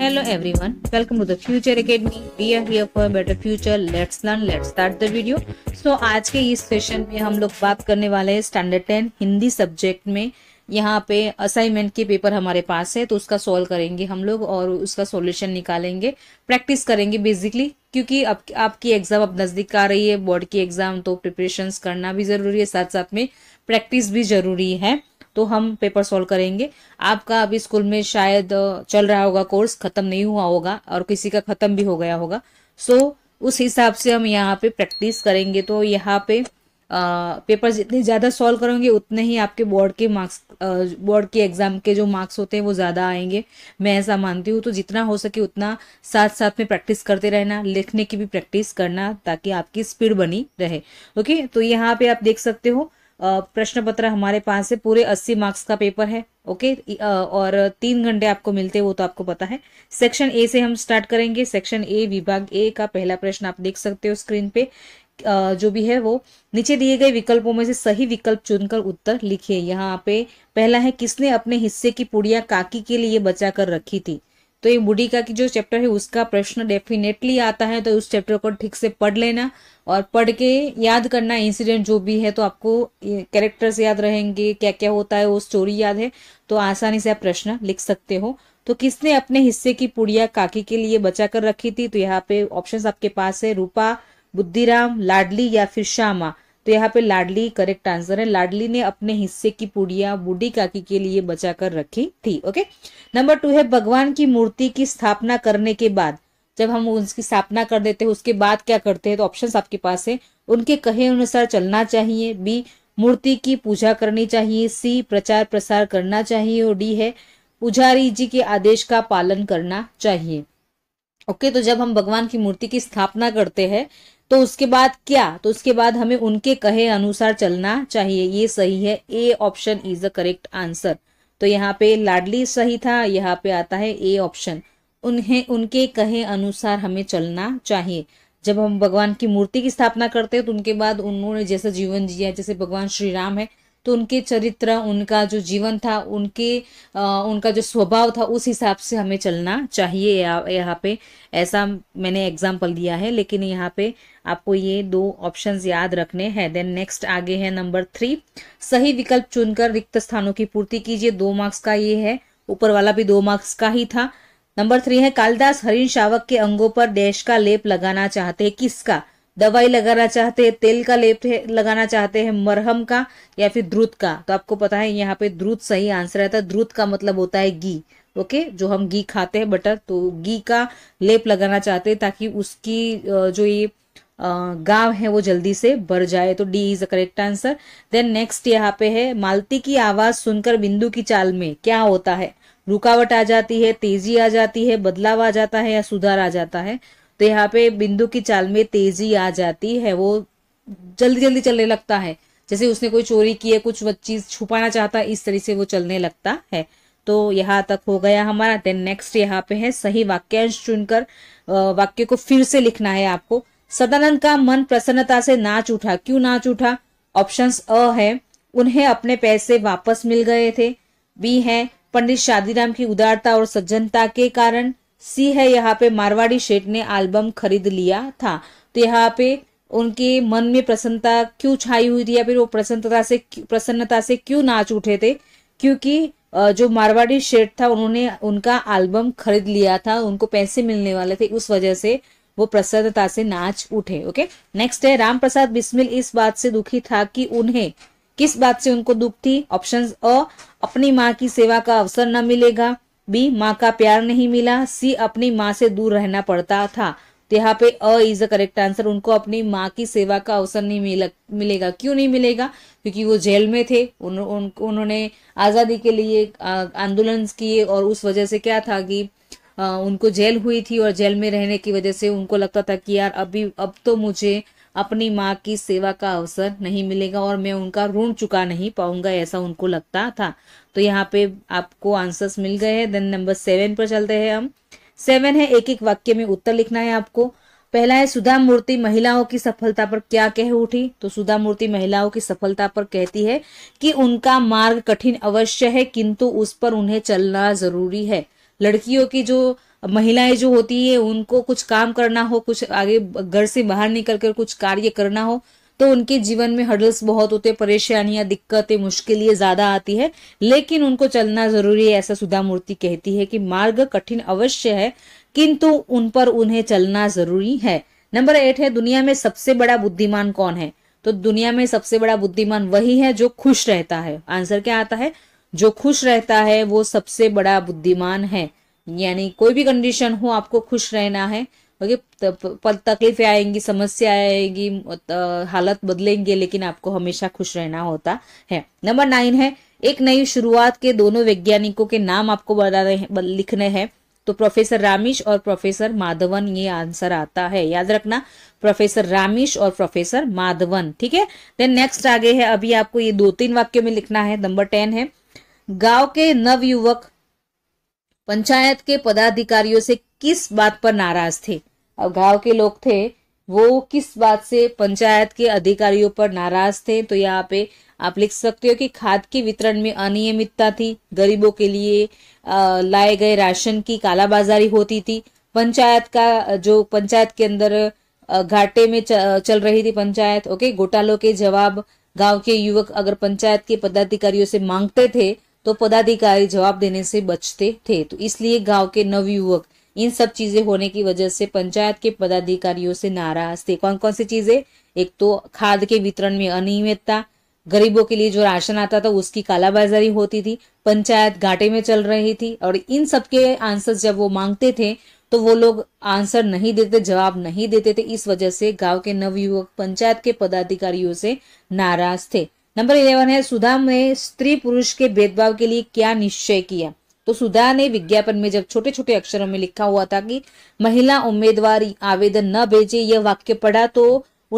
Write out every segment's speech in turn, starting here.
Hello everyone, welcome to the Future Academy. We are here for a better future. Let's learn, let's start the video. So आज के इस session में हम लोग बात करने वाले हैं स्टैंडर्ड टेन हिंदी सब्जेक्ट में यहाँ पे असाइनमेंट के पेपर हमारे पास है तो उसका सॉल्व करेंगे हम लोग और उसका सॉल्यूशन निकालेंगे प्रैक्टिस करेंगे बेसिकली क्योंकि आप, आपकी एग्जाम अब नज़दीक आ रही है बोर्ड की एग्जाम तो प्रिपरेशन करना भी ज़रूरी है साथ साथ में प्रैक्टिस भी ज़रूरी है तो हम पेपर सॉल्व करेंगे आपका अभी स्कूल में शायद चल रहा होगा कोर्स खत्म नहीं हुआ होगा और किसी का खत्म भी हो गया होगा सो so, उस हिसाब से हम यहाँ पे प्रैक्टिस करेंगे तो यहाँ पे पेपर जितने ज़्यादा सॉल्व करेंगे उतने ही आपके बोर्ड के मार्क्स बोर्ड के एग्जाम के जो मार्क्स होते हैं वो ज़्यादा आएंगे मैं ऐसा मानती हूँ तो जितना हो सके उतना साथ साथ में प्रैक्टिस करते रहना लिखने की भी प्रैक्टिस करना ताकि आपकी स्पीड बनी रहे ओके तो यहाँ पे आप देख सकते हो प्रश्न पत्र हमारे पास है पूरे अस्सी मार्क्स का पेपर है ओके और तीन घंटे आपको मिलते हैं वो तो आपको पता है सेक्शन ए से हम स्टार्ट करेंगे सेक्शन ए विभाग ए का पहला प्रश्न आप देख सकते हो स्क्रीन पे जो भी है वो नीचे दिए गए विकल्पों में से सही विकल्प चुनकर उत्तर लिखिए यहाँ पे पहला है किसने अपने हिस्से की पुड़िया काकी के लिए बचा कर रखी थी तो ये बुढ़ी का की जो चैप्टर है उसका प्रश्न डेफिनेटली आता है तो उस चैप्टर को ठीक से पढ़ लेना और पढ़ के याद करना इंसिडेंट जो भी है तो आपको कैरेक्टर्स याद रहेंगे क्या क्या होता है वो स्टोरी याद है तो आसानी से आप प्रश्न लिख सकते हो तो किसने अपने हिस्से की पुड़िया काकी के लिए बचा कर रखी थी तो यहाँ पे ऑप्शन आपके पास है रूपा बुद्धिराम लाडली या फिर श्यामा तो यहाँ पे लाडली करेक्ट आंसर है लाडली ने अपने हिस्से की पुड़िया बूढ़ी काकी के लिए बचा कर रखी थी ओके नंबर टू है भगवान की मूर्ति की स्थापना करने के बाद जब हम उसकी स्थापना कर देते हैं उसके बाद क्या करते हैं तो ऑप्शन आपके पास है उनके कहे अनुसार चलना चाहिए बी मूर्ति की पूजा करनी चाहिए सी प्रचार प्रसार करना चाहिए और डी है पुजारी जी के आदेश का पालन करना चाहिए ओके okay, तो जब हम भगवान की मूर्ति की स्थापना करते हैं तो उसके बाद क्या तो उसके बाद हमें उनके कहे अनुसार चलना चाहिए ये सही है A option is the correct answer तो यहाँ पे लाडली सही था यहाँ पे आता है ए ऑप्शन उन्हें उनके कहे अनुसार हमें चलना चाहिए जब हम भगवान की मूर्ति की स्थापना करते हैं तो उनके बाद उन्होंने जैसा जीवन जिया जैसे भगवान श्री राम है तो उनके चरित्र उनका जो जीवन था उनके आ, उनका जो स्वभाव था उस हिसाब से हमें चलना चाहिए यहाँ पे ऐसा मैंने एग्जाम्पल दिया है लेकिन यहाँ पे आपको ये दो ऑप्शन याद रखने हैं देन नेक्स्ट आगे है नंबर थ्री सही विकल्प चुनकर रिक्त स्थानों की पूर्ति कीजिए दो मार्क्स का ये है ऊपर वाला भी दो मार्क्स का ही था नंबर थ्री है कालिदास हरिन शावक के अंगों पर देश का लेप लगाना चाहते किसका दवाई लगाना चाहते हैं तेल का लेप लगाना चाहते हैं मरहम का या फिर द्रुत का तो आपको पता है यहाँ पे द्रुत सही आंसर रहता है द्रुत का मतलब होता है घी ओके जो हम घी खाते हैं बटर तो घी का लेप लगाना चाहते हैं ताकि उसकी जो ये गांव है वो जल्दी से भर जाए तो D is a correct answer then next यहाँ पे है मालती की आवाज सुनकर बिंदु की चाल में क्या होता है रुकावट आ जाती है तेजी आ जाती है बदलाव आ जाता है या सुधार आ जाता है तो यहाँ पे बिंदु की चाल में तेजी आ जाती है वो जल्दी जल्दी चलने लगता है जैसे उसने कोई चोरी की है कुछ चीज छुपाना चाहता है इस तरह से वो चलने लगता है तो यहाँ तक हो गया हमारा देन नेक्स्ट यहाँ पे है सही वाक्यांश चुनकर वाक्य को फिर से लिखना है आपको सदानंद का मन प्रसन्नता से नाच उठा क्यों नाच उठा ऑप्शंस अ है उन्हें अपने पैसे वापस मिल गए थे बी है पंडित शादीराम की उदारता और सज्जनता के कारण सी है यहाँ पे मारवाड़ी शेठ ने एल्बम खरीद लिया था तो यहाँ पे उनके मन में प्रसन्नता क्यों छाई हुई थी या फिर वो प्रसन्नता से प्रसन्नता से क्यों नाच उठे थे क्योंकि जो मारवाड़ी शेठ था उन्होंने उनका एल्बम खरीद लिया था उनको पैसे मिलने वाले थे उस वजह से वो प्रसन्नता से नाच उठे ओके नेक्स्ट है राम प्रसाद बिस्मिल इस बात से दुखी था कि उन्हें किस बात से उनको दुख थी ऑप्शन अ अपनी माँ की सेवा का अवसर न मिलेगा बी माँ का प्यार नहीं मिला सी अपनी माँ से दूर रहना पड़ता था तो यहाँ पे A is a correct answer उनको अपनी माँ की सेवा का अवसर नहीं मिला मिलेगा क्यों नहीं मिलेगा क्योंकि वो जेल में थे उन, उन, उन्होंने आज़ादी के लिए आंदोलन किए और उस वजह से क्या था कि आ, उनको जेल हुई थी और जेल में रहने की वजह से उनको लगता था कि यार अभी अब तो मुझे अपनी माँ की सेवा का अवसर नहीं मिलेगा और मैं उनका ऋण चुका नहीं पाऊंगा ऐसा उनको लगता था तो यहाँ पे आपको आंसर्स मिल गए हैं देन नंबर सेवन पर चलते हैं हम सेवन है एक एक वाक्य में उत्तर लिखना है आपको पहला है सुधा मूर्ति महिलाओं की सफलता पर क्या कह उठी तो सुधा मूर्ति महिलाओं की सफलता पर कहती है कि उनका मार्ग कठिन अवश्य है किंतु उस पर उन्हें चलना जरूरी है लड़कियों की जो महिलाएं जो होती है उनको कुछ काम करना हो कुछ आगे घर से बाहर निकल कर कुछ कार्य करना हो तो उनके जीवन में हर्डल्स बहुत होते हैं परेशानियां दिक्कतें मुश्किलें ज्यादा आती है लेकिन उनको चलना जरूरी है ऐसा सुधा मूर्ति कहती है कि मार्ग कठिन अवश्य है किंतु उन पर उन्हें चलना जरूरी है नंबर एट है दुनिया में सबसे बड़ा बुद्धिमान कौन है तो दुनिया में सबसे बड़ा बुद्धिमान वही है जो खुश रहता है आंसर क्या आता है जो खुश रहता है वो सबसे बड़ा बुद्धिमान है यानी कोई भी कंडीशन हो आपको खुश रहना है ओके तकलीफें आएंगी समस्या आएगी हालत बदलेंगे लेकिन आपको हमेशा खुश रहना होता है नंबर नाइन है एक नई शुरुआत के दोनों वैज्ञानिकों के नाम आपको बता हैं लिखने हैं तो प्रोफेसर रामेश और प्रोफेसर माधवन ये आंसर आता है याद रखना प्रोफेसर रामेश और प्रोफेसर माधवन ठीक है देन नेक्स्ट आगे है अभी आपको ये दो तीन वाक्यों में लिखना है नंबर टेन है गांव के नवयुवक पंचायत के पदाधिकारियों से किस बात पर नाराज थे अब गांव के लोग थे वो किस बात से पंचायत के अधिकारियों पर नाराज थे तो यहाँ पे आप लिख सकते हो कि खाद के वितरण में अनियमितता थी गरीबों के लिए लाए गए राशन की कालाबाजारी होती थी पंचायत का जो पंचायत के अंदर घाटे में चल रही थी पंचायत ओके घोटालों के जवाब गांव के युवक अगर पंचायत के पदाधिकारियों से मांगते थे तो पदाधिकारी जवाब देने से बचते थे तो इसलिए गांव के नवयुवक इन सब चीजें होने की वजह से पंचायत के पदाधिकारियों से नाराज थे कौन कौन सी चीजें एक तो खाद के वितरण में अनियमितता गरीबों के लिए जो राशन आता था उसकी कालाबाजारी होती थी पंचायत घाटे में चल रही थी और इन सब के आंसर जब वो मांगते थे तो वो लोग आंसर नहीं देते जवाब नहीं देते थे इस वजह से गांव के नवयुवक पंचायत के पदाधिकारियों से नाराज थे नंबर इलेवन है सुधा ने स्त्री पुरुष के भेदभाव के लिए क्या निश्चय किया तो सुधा ने विज्ञापन में जब छोटे छोटे अक्षरों में लिखा हुआ था कि महिला उम्मीदवार आवेदन न भेजे यह वाक्य पढ़ा तो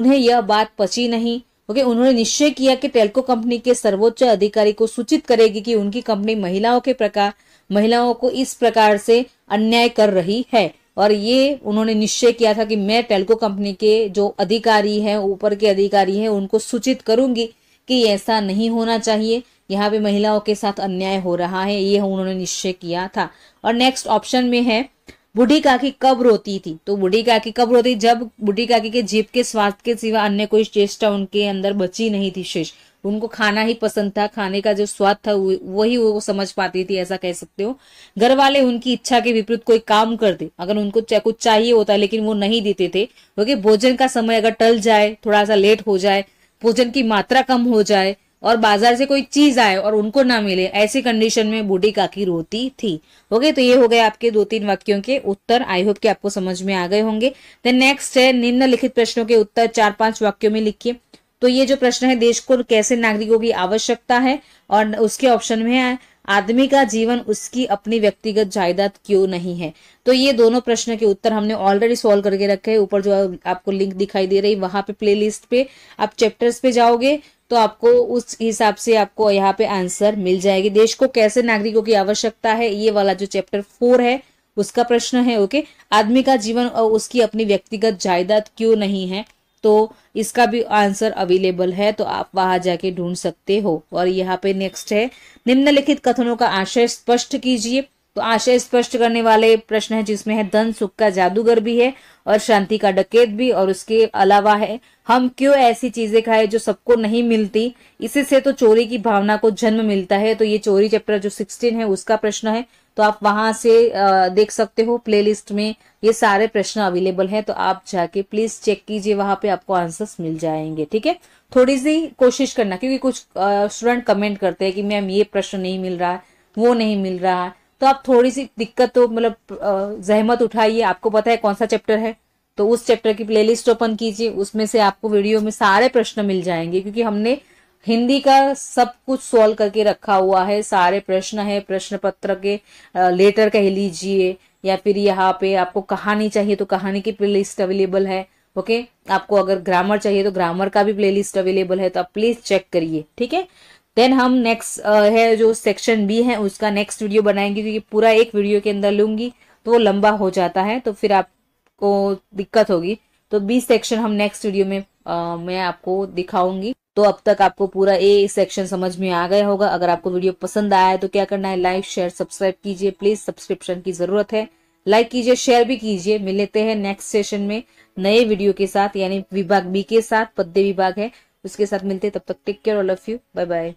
उन्हें यह बात पची नहीं ओके okay, उन्होंने निश्चय किया कि टेलको कंपनी के सर्वोच्च अधिकारी को सूचित करेगी कि उनकी कंपनी महिलाओं के प्रकार महिलाओं को इस प्रकार से अन्याय कर रही है और ये उन्होंने निश्चय किया था कि मैं टेलको कंपनी के जो अधिकारी हैं ऊपर के अधिकारी हैं उनको सूचित करूंगी कि ऐसा नहीं होना चाहिए यहाँ पे महिलाओं के साथ अन्याय हो रहा है ये उन्होंने निश्चय किया था और नेक्स्ट ऑप्शन में है बूढ़ी काकी कब रोती थी तो बूढ़ी काकी कब रोती जब बूढ़ी काकी के जीप के स्वार्थ के सिवा अन्य कोई चेष्टा उनके अंदर बची नहीं थी शेष उनको खाना ही पसंद था खाने का जो स्वाद था वही वो, वो समझ पाती थी ऐसा कह सकते हो घर वाले उनकी इच्छा के विपरीत कोई काम करते अगर उनको कुछ चाहिए होता लेकिन वो नहीं देते थे क्योंकि भोजन का समय अगर टल जाए थोड़ा सा लेट हो जाए भोजन की मात्रा कम हो जाए और बाजार से कोई चीज आए और उनको ना मिले ऐसी कंडीशन में बूढ़ी काकी रोती थी ओके तो ये हो गए आपके दो तीन वाक्यों के उत्तर आई होप कि आपको समझ में आ गए होंगे देन नेक्स्ट है निम्नलिखित प्रश्नों के उत्तर चार पांच वाक्यों में लिखिए तो ये जो प्रश्न है देश को कैसे नागरिकों की आवश्यकता है और उसके ऑप्शन में है आदमी का जीवन उसकी अपनी व्यक्तिगत जायदाद क्यों नहीं है तो ये दोनों प्रश्न के उत्तर हमने ऑलरेडी सॉल्व करके रखे हैं ऊपर जो आपको लिंक दिखाई दे रही वहां पे प्लेलिस्ट पे आप चैप्टर्स पे जाओगे तो आपको उस हिसाब से आपको यहाँ पे आंसर मिल जाएगी देश को कैसे नागरिकों की आवश्यकता है ये वाला जो चैप्टर फोर है उसका प्रश्न है ओके आदमी का जीवन और उसकी अपनी व्यक्तिगत जायदाद क्यों नहीं है तो इसका भी आंसर अवेलेबल है तो आप वहां जाके ढूंढ सकते हो और यहाँ पे नेक्स्ट है निम्नलिखित कथनों का आशय स्पष्ट कीजिए तो आशय स्पष्ट करने वाले प्रश्न है जिसमें है धन सुख का जादूगर भी है और शांति का डकेत भी और उसके अलावा है हम क्यों ऐसी चीजें खाए जो सबको नहीं मिलती इससे तो चोरी की भावना को जन्म मिलता है तो ये चोरी चैप्टर जो सिक्सटीन है उसका प्रश्न है तो आप वहां से देख सकते हो प्लेलिस्ट में ये सारे प्रश्न अवेलेबल हैं तो आप जाके प्लीज चेक कीजिए वहां पे आपको आंसर्स मिल जाएंगे ठीक है थोड़ी सी कोशिश करना क्योंकि कुछ स्टूडेंट कमेंट करते हैं कि मैम ये प्रश्न नहीं मिल रहा है वो नहीं मिल रहा है तो आप थोड़ी सी दिक्कत तो मतलब जहमत उठाइए आपको पता है कौन सा चैप्टर है तो उस चैप्टर की प्लेलिस्ट ओपन कीजिए उसमें से आपको वीडियो में सारे प्रश्न मिल जाएंगे क्योंकि हमने हिंदी का सब कुछ सॉल्व करके रखा हुआ है सारे प्रश्न है प्रश्न पत्र के लेटर कह लीजिए या फिर यहाँ पे आपको कहानी चाहिए तो कहानी की प्लेलिस्ट अवेलेबल है ओके आपको अगर ग्रामर चाहिए तो ग्रामर का भी प्लेलिस्ट अवेलेबल है तो आप प्लीज चेक करिए ठीक है देन हम नेक्स्ट है जो सेक्शन बी है उसका नेक्स्ट वीडियो बनाएंगे क्योंकि पूरा एक वीडियो के अंदर लूंगी तो वो लंबा हो जाता है तो फिर आपको दिक्कत होगी तो बी सेक्शन हम नेक्स्ट वीडियो में आ, मैं आपको दिखाऊंगी तो अब तक आपको पूरा ए सेक्शन समझ में आ गया होगा अगर आपको वीडियो पसंद आया है तो क्या करना है लाइक शेयर सब्सक्राइब कीजिए प्लीज सब्सक्रिप्शन की जरूरत है लाइक कीजिए शेयर भी कीजिए मिल लेते हैं नेक्स्ट सेशन में नए वीडियो के साथ यानी विभाग बी के साथ पद्य विभाग है उसके साथ मिलते हैं तब तक take care all of you bye bye